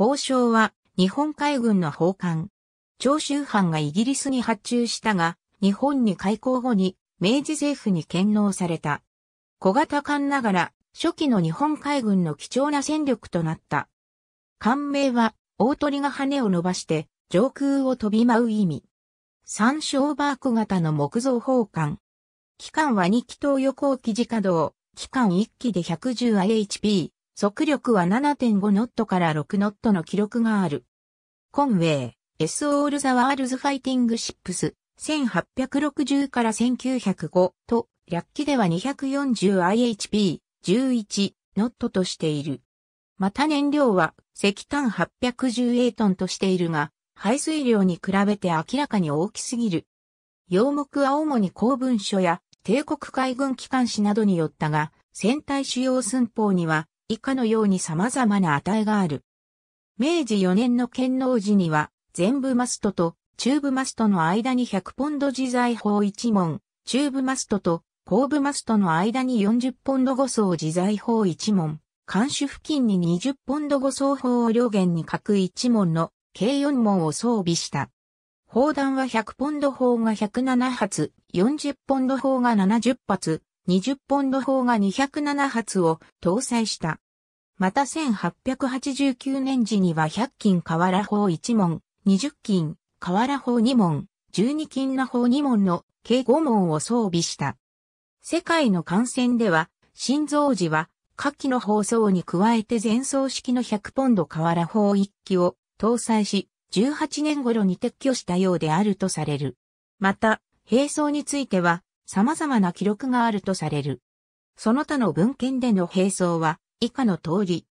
交渉は日本海軍の法官。長州藩がイギリスに発注したが、日本に開港後に明治政府に献納された。小型艦ながら初期の日本海軍の貴重な戦力となった。艦名は大鳥が羽を伸ばして上空を飛び舞う意味。三章バーク型の木造砲艦。機関は2機東横機自稼働、機関1機で 110IHP、速力は7.5ノットから6ノットの記録がある。コンウェイ、S オールザワールズファイティングシップス、1860から1905と、略記では 240IHP、11ノットとしている。また燃料は石炭8 1 8トンとしているが、排水量に比べて明らかに大きすぎる。要目は主に公文書や帝国海軍機関紙などによったが、船体主要寸法には以下のように様々な値がある。明治4年の剣王時には、全部マストと中部マストの間に100ポンド自在砲1門、中部マストと後部マストの間に40ポンド護送自在砲1門、監視付近に20ポンド護送砲を両弦に各1門の計4門を装備した。砲弾は100ポンド砲が107発、40ポンド砲が70発、20ポンド砲が207発を搭載した。また1889年時には100金瓦砲1門、20金瓦砲2門、12金な砲2門の計5門を装備した。世界の艦船では、新造時は下記の放送に加えて前奏式の100ポンド瓦砲1機を搭載し、18年頃に撤去したようであるとされる。また、並走については、様々な記録があるとされる。その他の文献での並走は以下の通り。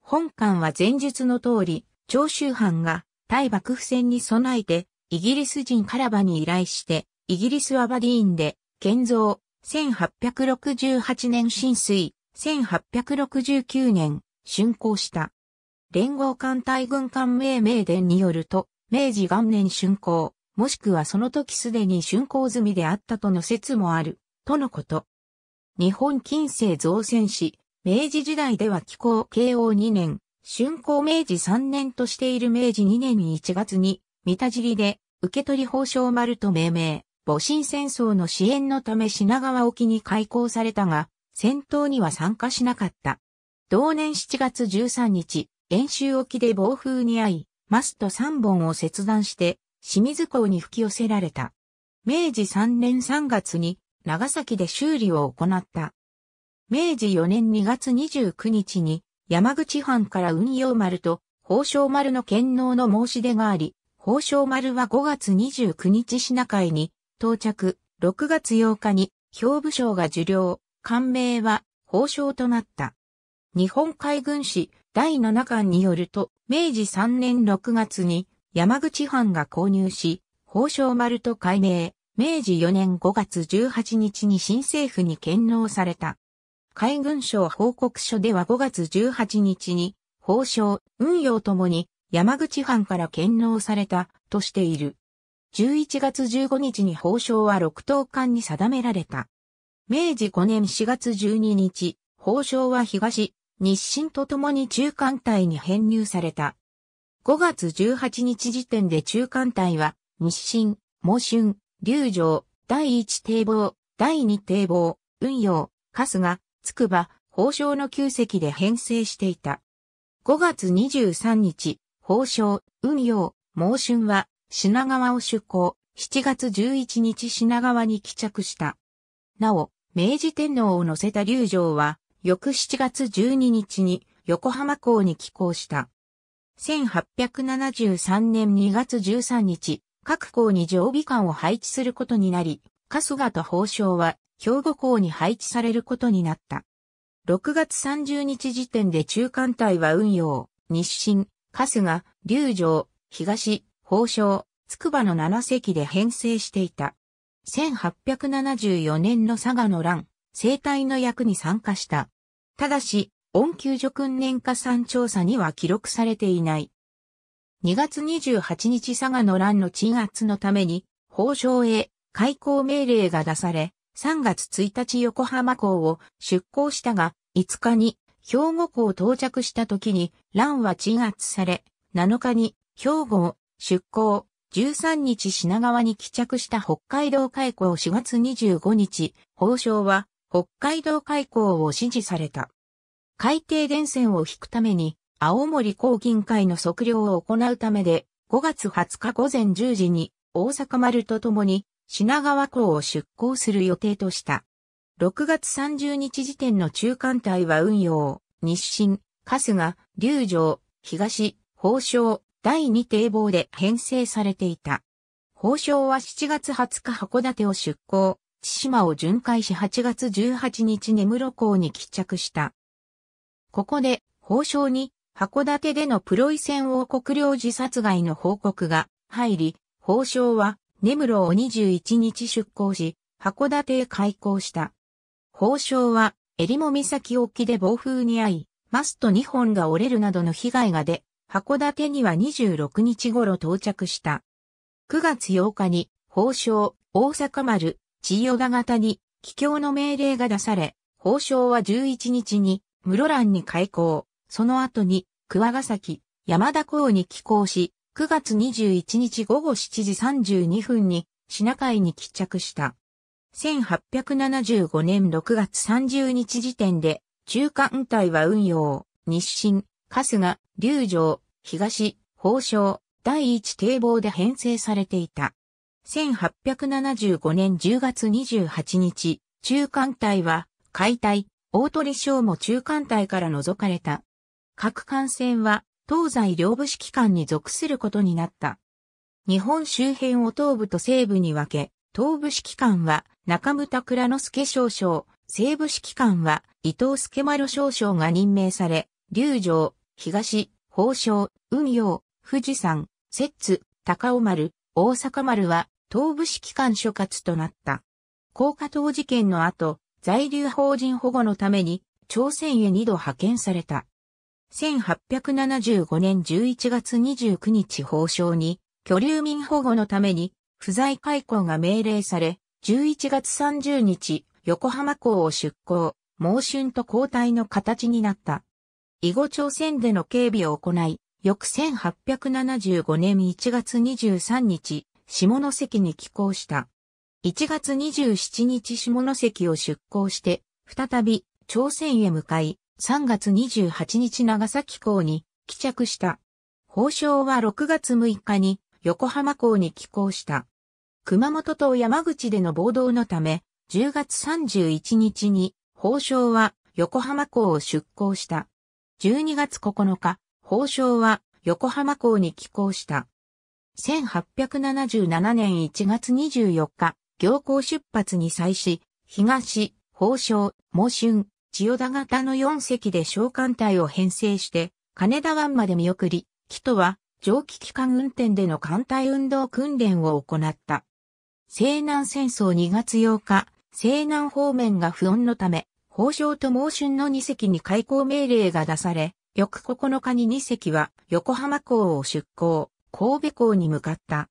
本館は前述の通り、長州藩が対幕府戦に備えてイギリス人カラバに依頼して、イギリスアバディーンで建造、1868年浸水、1869年竣工した。連合艦隊軍艦命名伝によると、明治元年竣工、もしくはその時すでに竣工済みであったとの説もある、とのこと。日本近世造船史、明治時代では気候慶応2年、竣工明治3年としている明治2年に1月に、三田尻で、受取法省丸と命名、戊辰戦争の支援のため品川沖に開港されたが、戦闘には参加しなかった。同年7月13日、演習沖で暴風に遭い、マスト3本を切断して、清水港に吹き寄せられた。明治3年3月に長崎で修理を行った。明治4年2月29日に山口藩から運用丸と宝生丸の剣能の申し出があり、宝生丸は5月29日品会海に到着、6月8日に兵部省が受領、官名は宝生となった。日本海軍史第7巻によると、明治3年6月に山口藩が購入し、宝生丸と改名、明治4年5月18日に新政府に献納された。海軍省報告書では5月18日に、宝生、運用ともに山口藩から献納されたとしている。11月15日に宝生は6等間に定められた。明治5年4月12日、宝生は東、日清とともに中間隊に編入された。5月18日時点で中間体は、日清、猛春、龍城、第一堤防、第二堤防、運用、春日、筑波、宝生の旧跡で編成していた。5月23日、宝生、運用、猛春は、品川を出港、7月11日品川に帰着した。なお、明治天皇を乗せた龍城は、翌7月12日に横浜港に寄港した。1873年2月13日、各校に常備官を配置することになり、春日と法相は兵庫校に配置されることになった。6月30日時点で中間隊は運用、日清、春日、龍城、東、法相、筑波の7隻で編成していた。1874年の佐賀の乱、生態の役に参加した。ただし、温給助訓年加算調査には記録されていない。2月28日佐賀の乱の鎮圧のために、法上へ開港命令が出され、3月1日横浜港を出港したが、5日に兵庫港到着した時に乱は鎮圧され、7日に兵庫を出港、13日品川に帰着した北海道開港4月25日、法省は北海道開港を指示された。海底電線を引くために、青森港銀会の測量を行うためで、5月20日午前10時に、大阪丸とともに、品川港を出港する予定とした。6月30日時点の中間帯は運用、日清、春日、龍城、東、宝生、第2堤防で編成されていた。宝生は7月20日函館を出港、千島を巡回し8月18日根室港に帰着した。ここで、法相に、函館でのプロイセン王国領事殺害の報告が入り、法相は、根室を21日出港し、函館へ開港した。法相は、襟裳岬沖で暴風に遭い、マスト2本が折れるなどの被害が出、函館には26日頃到着した。9月8日に、法相、大阪丸、千代田型に、帰郷の命令が出され、法相は11日に、室蘭に開港、その後に桑ヶ崎、山田港に寄港し、9月21日午後7時32分に品海に帰着した。1875年6月30日時点で、中間隊は運用、日清、春日、龍城、東、宝生、第一堤防で編成されていた。1875年10月28日、中間隊は解体、大鳥省も中間体から除かれた。各艦船は東西両部指揮官に属することになった。日本周辺を東部と西部に分け、東部指揮官は中村倉之助少将、西部指揮官は伊藤助丸少将が任命され、龍城、東、宝生、運用、富士山、摂津、高尾丸、大阪丸は東部指揮官所轄となった。高架島事件の後、在留邦人保護のために朝鮮へ二度派遣された。1875年11月29日法相に、居留民保護のために、不在解雇が命令され、11月30日、横浜港を出港、猛春と交代の形になった。以後朝鮮での警備を行い、翌1875年1月23日、下関に寄港した。1月27日下関を出港して、再び朝鮮へ向かい、3月28日長崎港に帰着した。法相は6月6日に横浜港に寄港した。熊本と山口での暴動のため、10月31日に法相は横浜港を出港した。12月9日、法相は横浜港に寄港した。1877年1月24日、行幸出発に際し、東、宝生、毛春、千代田型の4隻で小艦隊を編成して、金田湾まで見送り、木戸は、蒸気機関運転での艦隊運動訓練を行った。西南戦争2月8日、西南方面が不穏のため、宝生と毛春の2隻に開港命令が出され、翌9日に2隻は横浜港を出港、神戸港に向かった。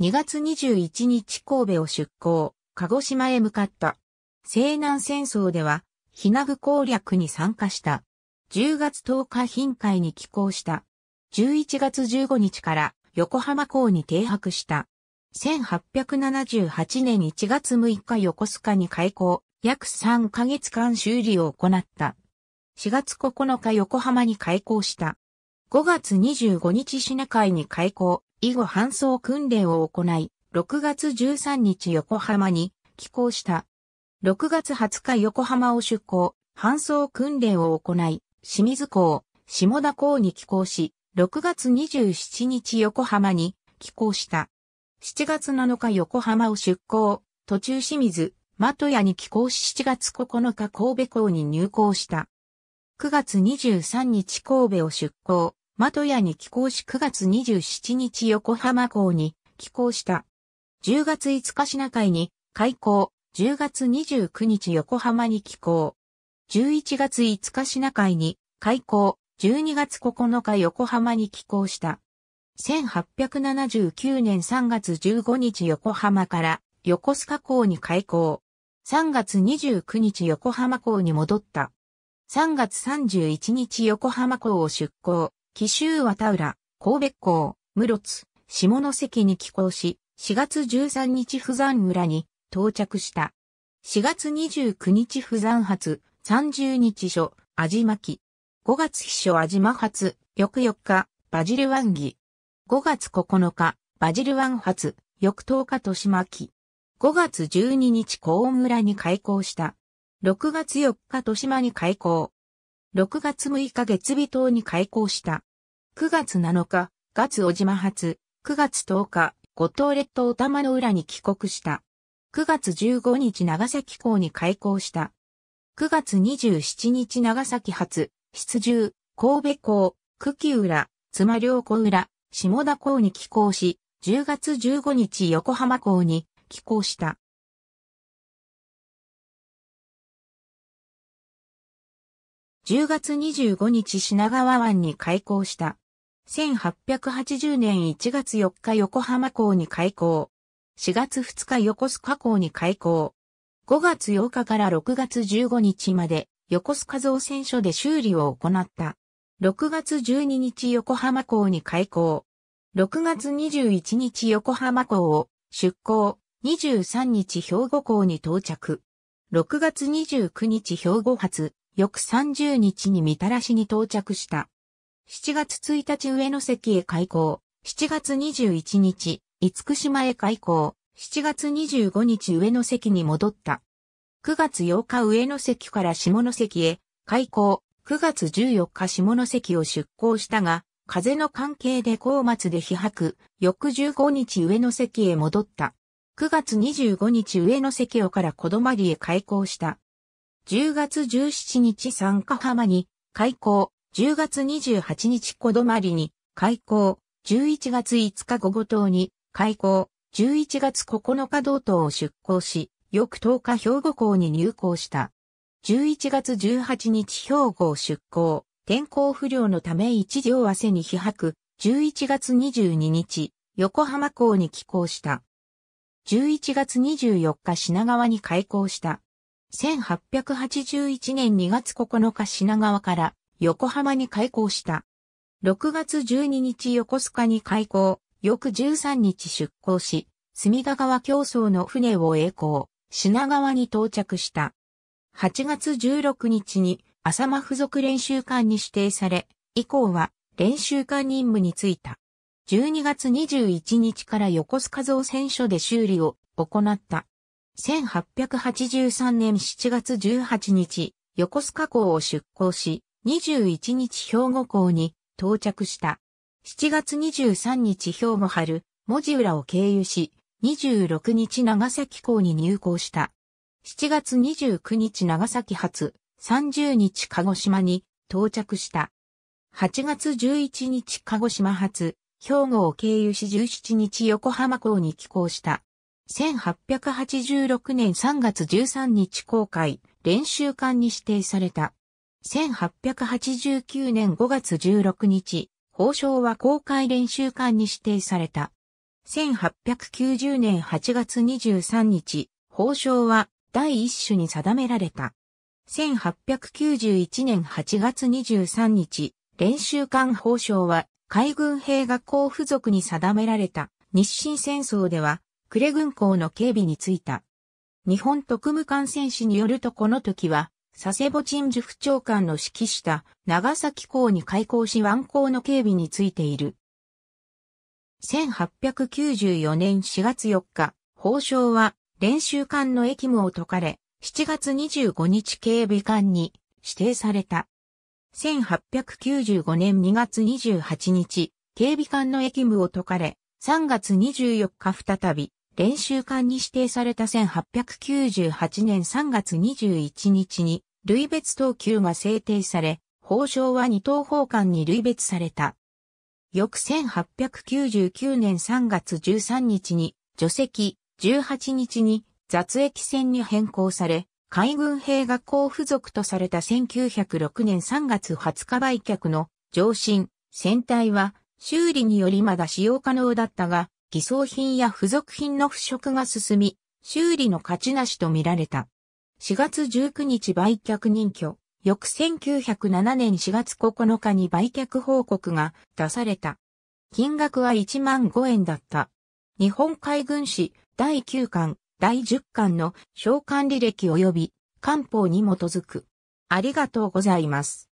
2月21日神戸を出港、鹿児島へ向かった。西南戦争では、名難攻略に参加した。10月10日頻海に寄港した。11月15日から横浜港に停泊した。1878年1月6日横須賀に開港、約3ヶ月間修理を行った。4月9日横浜に開港した。5月25日品海に開港、以後搬送訓練を行い、6月13日横浜に寄港した。6月20日横浜を出港、搬送訓練を行い、清水港、下田港に寄港し、6月27日横浜に寄港した。7月7日横浜を出港、途中清水、的屋に寄港し7月9日神戸港に入港した。9月23日神戸を出港、マトヤに寄港し9月27日横浜港に寄港した。10月5日品海に開港、10月29日横浜に寄港。11月5日品海に開港、12月9日横浜に寄港した。1879年3月15日横浜から横須賀港に開港。3月29日横浜港に戻った。3月31日横浜港を出港。紀州綿浦、神戸港、室津、下関に寄港し、4月13日富山村に到着した。4月29日富山発、30日所、味巻。5月秘書味間発、翌4日、バジル湾儀。5月9日、バジル湾発、翌10日豊島期。5月12日高温村に開港した。6月4日豊島に開港。6月6日月尾島に開港した。9月7日、月小島発、9月10日、五島列島玉の浦に帰国した。9月15日長崎港に開港した。9月27日長崎発、出中、神戸港、久喜浦、妻良湖浦、下田港に帰港し、10月15日横浜港に帰港した。10月25日品川湾に開港した。1880年1月4日横浜港に開港。4月2日横須賀港に開港。5月8日から6月15日まで横須賀造船所で修理を行った。6月12日横浜港に開港。6月21日横浜港を出港。23日兵庫港に到着。6月29日兵庫発翌30日にみたらしに到着した。7月1日上野関へ開港、7月21日、厳島へ開港、7月25日上野関に戻った。9月8日上野関から下関へ開港、9月14日下関を出港したが、風の関係で高松で被迫。翌15日上野関へ戻った。9月25日上野関をから小泊へ開港した。10月17日三ヶ浜に開港、10月28日小泊に開港、11月5日午後島に開港、11月9日道東を出港し、翌10日兵庫港に入港した。11月18日兵庫を出港、天候不良のため一時を汗に被泊、11月22日、横浜港に寄港した。11月24日品川に開港した。1881年2月9日品川から横浜に開港した。6月12日横須賀に開港、翌13日出港し、隅田川競争の船を栄光、品川に到着した。8月16日に浅間付属練習艦に指定され、以降は練習艦任務に就いた。12月21日から横須賀造船所で修理を行った。1883年7月18日、横須賀港を出港し、21日兵庫港に到着した。7月23日兵庫春、文字浦を経由し、26日長崎港に入港した。7月29日長崎発、30日鹿児島に到着した。8月11日鹿児島発、兵庫を経由し17日横浜港に寄港した。1886年3月13日公開、練習館に指定された。1889年5月16日、法相は公開練習館に指定された。1890年8月23日、法相は第一種に定められた。1891年8月23日、練習艦法相は海軍兵学校付属に定められた日清戦争では呉軍港の警備についた。日本特務艦船士によるとこの時は、佐世保鎮守副長官の指揮した長崎港に開港し湾港の警備についている。1894年4月4日、法相は練習艦の役務を解かれ、7月25日警備艦に指定された。1895年2月28日、警備艦の役務を解かれ、3月24日再び、練習館に指定された1898年3月21日に、類別等級が制定され、法相は二等法官に類別された。翌1899年3月13日に、除籍、18日に雑役船に変更され、海軍兵学校付属とされた1906年3月20日売却の上申、船体は修理によりまだ使用可能だったが、偽装品や付属品の腐食が進み、修理の価値なしと見られた。4月19日売却任居、翌1907年4月9日に売却報告が出された。金額は1万5円だった。日本海軍史第9巻、第10巻の償還履歴及び官報に基づく。ありがとうございます。